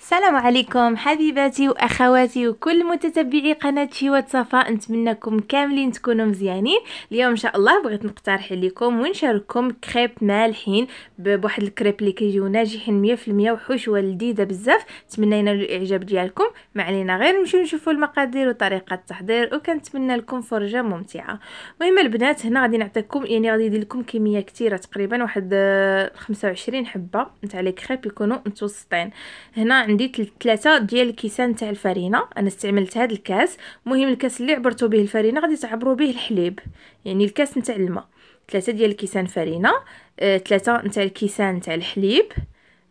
السلام عليكم حبيباتي واخواتي وكل متتبعي قناه شيوات صفاء نتمنىكم كاملين تكونوا مزيانين اليوم ان شاء الله بغيت نقترح لكم ونشارككم كريب مالحين بواحد الكريب اللي كيجيو ناجحين 100% وحشوه لذيذه بزاف نتمنى الاعجاب ديالكم ما علينا غير نمشيو نشوفوا المقادير وطريقه التحضير وكنتمنى لكم فرجه ممتعه المهم البنات هنا غادي نعطيكم يعني غادي ندير لكم كميه كثيره تقريبا واحد 25 حبه نتاع لي كريب يكونوا متوسطين هنا عندي ثلاثة ديال الكيسان تاع الفرينه انا استعملت هذا الكاس مهم الكاس اللي عبرتو به الفرينه غادي تعبروا به الحليب يعني الكاس نتاع الماء ثلاثة ديال الكيسان فرينه ثلاثة آه، نتاع الكيسان تاع الحليب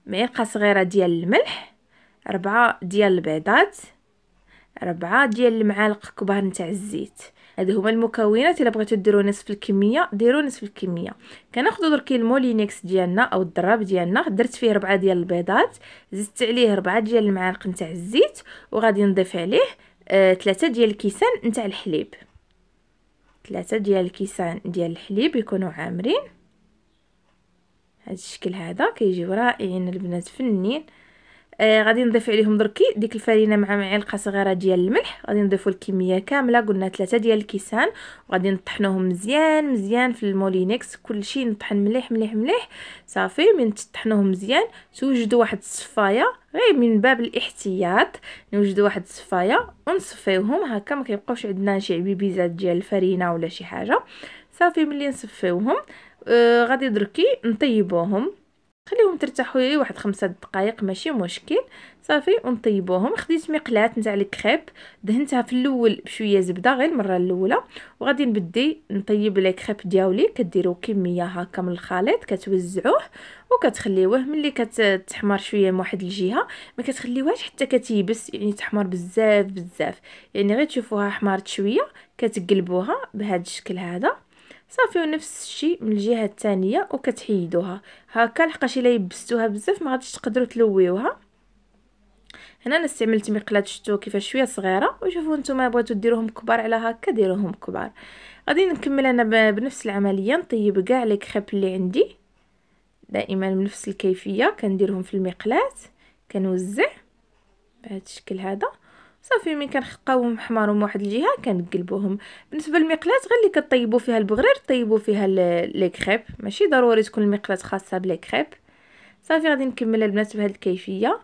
معلقه صغيره ديال الملح ربعة ديال البيضات ربعة ديال المعالق كبار نتاع الزيت هادو هما المكونات الا بغيتو ديروا نصف الكميه ديروا نصف الكميه كناخذوا درك المولينيكس ديالنا او الضراب ديالنا درت فيه ربعة ديال البيضات زدت عليه ربعة ديال المعالق نتاع الزيت وغادي نضيف عليه ثلاثة آه ديال الكيسان نتاع الحليب ثلاثة ديال الكيسان ديال الحليب يكونوا عامرين هذا الشكل هذا كيجيو رائعين البنات فنين آه غادي نضيف عليهم دركي ديك الفرينه مع معلقه صغيره ديال الملح غادي نضيفوا الكميه كامله قلنا ثلاثة ديال الكيسان وغادي نطحنوهم مزيان مزيان في المولينكس كلشي نطحن مليح مليح مليح صافي من تطحنوهم مزيان توجدوا واحد الصفايه غير من باب الاحتياط نوجدوا واحد الصفايه ونصفيوهم هكا ما كيبقاوش عندنا شي عبيبيزات ديال الفرينه ولا شي حاجه صافي ملي نصفيوهم آه غادي دركي نطيبوهم خليهم ترتاحوا لي واحد خمسة دقائق ماشي مشكل صافي ونطيبوهم خديت مقلاة نتاع الكريب دهنتها في الاول بشويه زبده غير المره الاولى وغادي نبدي نطيب لي كريب ديالي كديروا كميه هكا من الخليط كتوزعوه وكتخليوه ملي كتحمر شويه من واحد الجهه ما كتخليوهاش حتى كتيبس يعني تحمر بزاف بزاف يعني غير تشوفوها حمرت شويه كتقلبوها بهذا الشكل هذا صافي ونفس الشيء من الجهه الثانيه وكتحيدوها هكا لحقاش الا يبستوها بزاف ما غاديش تقدروا تلويوها هنا انا استعملت مقلاه شتو كيفاش شويه صغيره وشوفوا نتوما بغيتو ديروهم كبار على هكا ديروهم كبار غادي نكمل انا بنفس العمليه نطيب كاع لي كريب اللي عندي دائما بنفس الكيفيه كنديرهم في المقلاه كنوزع بهذا الشكل هذا صافي ملي كنحقاوهم حمارهم واحد الجهه كنقلبوهم بالنسبه للمقلات غير اللي كطيبوا فيها البغرير طيبوا فيها لي كريب ماشي ضروري تكون المقلات خاصه بلي كريب صافي غادي نكمل البنات بهذه الكيفيه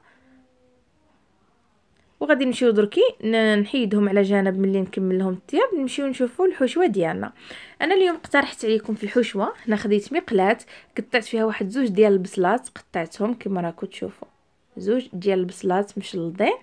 وغادي نمشيو دركي نحيدهم على جانب ملي نكمل لهم الثياب نمشيو نشوفوا الحشوه ديالنا انا اليوم اقترحت عليكم في الحشوه هنا خديت مقلات قطعت فيها واحد زوج ديال البصلات قطعتهم كما راكم تشوفوا زوج ديال البصلات مشلضين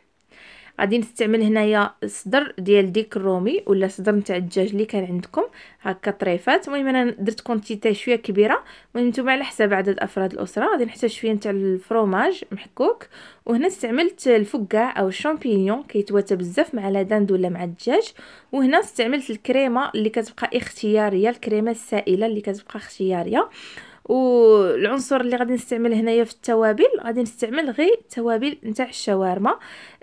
غادي نستعمل هنايا صدر ديال ديك الرومي ولا صدر نتاع الدجاج اللي كان عندكم هكا طريفات المهم انا درت كونتيتي شويه كبيره المهم نتوما على حساب عدد افراد الاسره غادي نحتاج شويه نتاع الفروماج محكوك وهنا استعملت الفكاع او الشامبينيون كيتواتى بزاف مع لا داند ولا مع الدجاج وهنا استعملت الكريمه اللي كتبقى اختياريه الكريمه السائله اللي كتبقى اختياريه والعنصر اللي غادي نستعمل هنايا في التوابل غادي نستعمل غير توابل نتاع الشاورما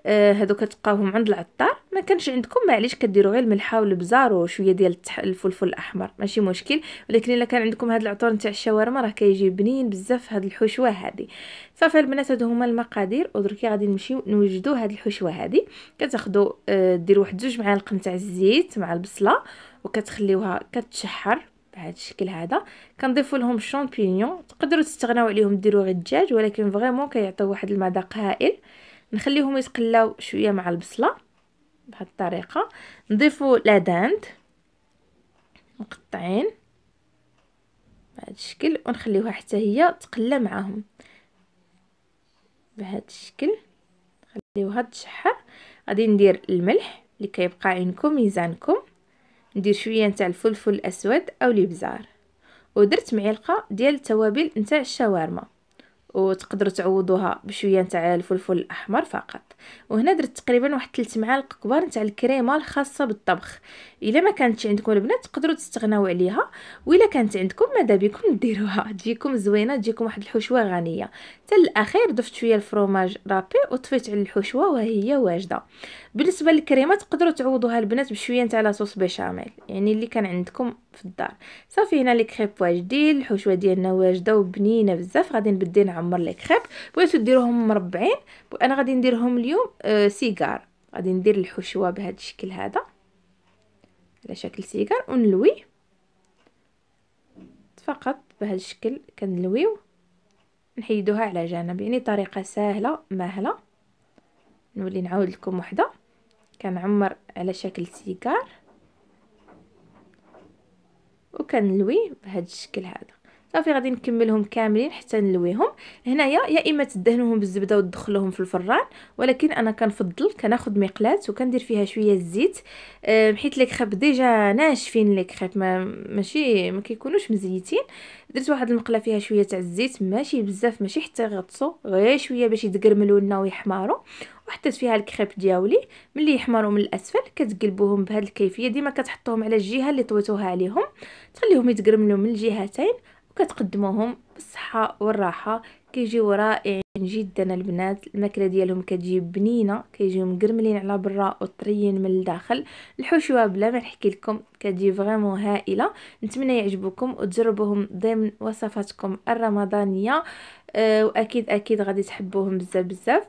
آه هادو كتلقاوهم عند العطار ما كانش عندكم معليش كديروا غير الملحه والبزار وشويه ديال الفلفل الاحمر ماشي مشكل ولكن الا كان عندكم هاد العطور نتاع الشاورما راه كيجي بنين بزاف هاد الحشوه هادي صافي البنات هادو هما المقادير ودركي غادي نمشيو نوجدو هاد الحشوه هادي كتاخدو آه دير واحد جوج معالق نتاع الزيت مع البصله وكتخليوها كتشحر بهذا الشكل هذا كنضيفوا لهم الشامبينيون تقدروا تستغناو عليهم ديروا غير الدجاج ولكن فريمون كيعطيو واحد المذاق هائل نخليهم يتقلاو شويه مع البصله بهذه الطريقه نضيفوا لاداند مقطعين بهذا الشكل ونخليوها حتى هي تقلى معاهم بهذا الشكل نخليوها تشحر غادي ندير الملح اللي كيبقى عينكم ميزانكم ندير شويه نتاع الفلفل الاسود او الابزار ودرت معلقه ديال التوابل نتاع الشاورما وتقدروا تعوضوها بشويه نتاع الفلفل الاحمر فقط وهنا درت تقريبا واحد 3 معالق كبار نتاع الكريمه الخاصه بالطبخ الا ما كانتش عندكم البنات تقدروا تستغناو عليها والا كانت عندكم ماذا بكم ديروها تجيكم زوينه تجيكم واحد الحشوه غنيه حتى الاخير ضفت شويه الفروماج رابي وطفيت على الحشوه وهي واجده بالنسبه للكريمه تقدروا تعوضوها البنات بشويه نتاع لاصوص بيشاميل يعني اللي كان عندكم في الدار صافي هنا لي كريب واجدين الحشوه ديالنا واجده وبنينه بزاف غادي نبدي نعمر لي كريب بغيتو ديروهم مربعين انا غادي نديرهم اليوم آه سيجار غادي ندير الحشوه بهذا الشكل هذا على شكل سيجار ونلوي فقط بهذا الشكل كنلويو نحيدوها على جانب يعني طريقه سهله ماهله نولي نعاود لكم وحده كنعمر على شكل سيجار وكنلويه بهذا الشكل هذا صافي غادي نكملهم كاملين حتى نلويهم هنايا يا اما تدهنوهم بالزبده وتدخلوهم في الفران ولكن انا كنفضل كناخذ مقلات وكندير فيها شويه الزيت أه حيت لي كريب ديجا ناشفين لي كريب ما ماشي ما كيكونوش مزيتين درت واحد المقله فيها شويه تاع الزيت ماشي بزاف ماشي حتى يغطسوا غير شويه باش يتقرملوا لنا ويحمروا وحطيت فيها الكريب دياولي ملي يحمروا من الاسفل كتقلبوهم بهذه الكيفيه ديما كتحطوهم على الجهه اللي طويتوها عليهم تخليهم يتقرملوا من الجهتين وكتقدموهم بالصحه والراحه كيجيو رائعين جدا البنات الماكله ديالهم كتجي بنينه كيجيو مقرملين على برا وطريين من الداخل الحشوه بلا ما نحكي لكم كتجي فريمون هائله نتمنى يعجبوكم وتجربوهم ضمن وصفاتكم الرمضانيه أه واكيد اكيد غادي تحبوهم بزاف بزاف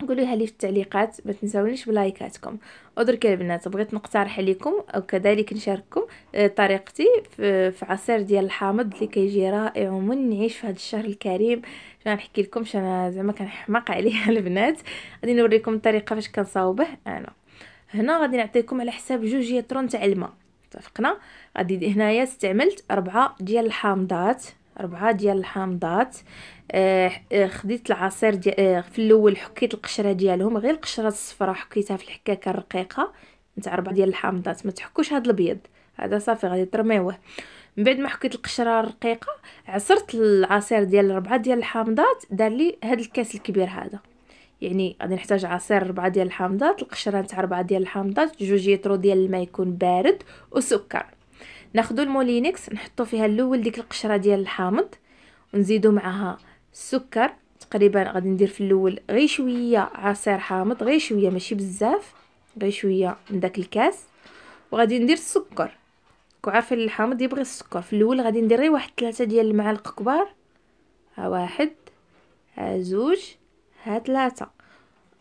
قولوا لي في التعليقات ما تنساونيش بلايكاتكم ودرك البنات بغيت نقترح عليكم وكذلك نشارككم آه، طريقتي في عصير ديال الحامض اللي كيجي رائع ومنعش في هذا الشهر الكريم شنو نحكي لكم شنو زعما كنحماق عليه البنات غادي نوريكم الطريقه فاش كنصاوبه انا هنا غادي نعطيكم على حساب جوج يترون تاع الماء اتفقنا غادي هنايا استعملت أربعة ديال الحامضات أربعة ديال الحامضات آه،, آه خديت العصير دي آه في الأول حكيت القشرة ديالهم غير القشرة الصفراء حكيتها في الحكاكة الرقيقة نتاع أربعة ديال الحامضات ما تحكوش هاد الأبيض هذا صافي غادي ترميوه من بعد ما حكيت القشره الرقيقه عصرت العصير ديال ربعه ديال الحامضات دار لي هاد الكاس الكبير هذا يعني غادي نحتاج عصير ربعه ديال الحامضات القشره نتاع ربعه ديال الحامضات جوج يترو ديال الماء يكون بارد وسكر ناخذ المولينكس نحطو فيها الاول ديك القشره ديال الحامض ونزيدو معها السكر تقريبا غادي ندير في الاول غير شويه عصير حامض غير شويه ماشي بزاف غير شويه من داك الكاس وغادي ندير السكر كعارفين الحامض يبغي السكر في الاول غادي ندير غير واحد ثلاثة ديال المعالق كبار ها واحد ها زوج ها ثلاثة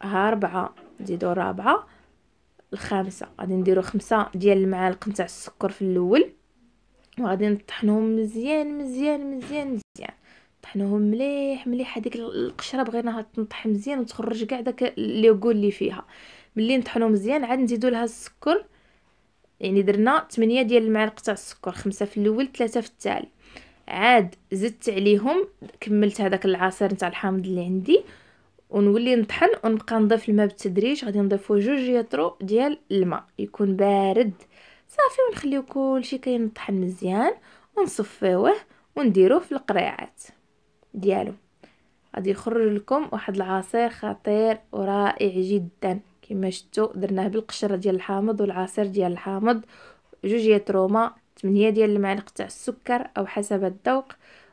ها ربعة نزيدو رابعة الخامسة غادي نديرو خمسة ديال المعالق نتاع السكر في الاول وغادي نطحنهم مزيان مزيان مزيان مزيان طحنوهم مليح مليح هذيك القشره بغيناها تنطحن مزيان وتخرج كاع داك ليغو اللي فيها ملي نطحنو مزيان عاد نزيدو لها السكر يعني درنا 8 ديال المعالق تاع السكر خمسة في الاول ثلاثة في التالي عاد زدت عليهم كملت هذاك العصير نتاع الحامض اللي عندي ونولي نطحن ونبقى نضيف الماء بالتدريج غادي نضيفو جوج يطرو ديال الماء يكون بارد صافي ونخليو كلشي كينطحن مزيان ونصفيوه ونديروه في القريعات ديالو غادي يخرج لكم واحد العصير خطير ورائع جدا كما شفتوا درناه بالقشره ديال الحامض والعصير ديال الحامض جوج يتروما 8 ديال المعالق تاع السكر او حسب الذوق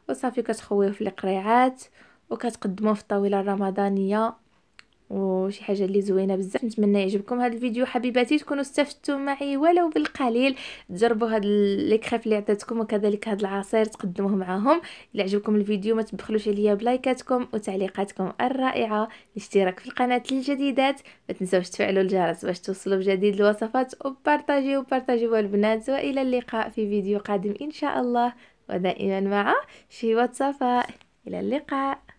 وصافي كتخويه في القريعات وكتقدموه في الطاوله الرمضانيه وشي حاجه اللي زوينه بزاف نتمنى يعجبكم هذا الفيديو حبيباتي تكونوا استفدتوا معي ولو بالقليل تجربوا هاد لي كريف اللي عطيتكم وكذلك هاد العصير تقدموه معاهم الا عجبكم الفيديو ما تبخلوش عليا بلايكاتكم وتعليقاتكم الرائعه الاشتراك في القناه الجديدات ما تنساوش تفعلوا الجرس باش توصلوا بجديد الوصفات وبارطاجيو بارطاجيو البنات والى اللقاء في فيديو قادم ان شاء الله ودائما مع شي واتساب الى اللقاء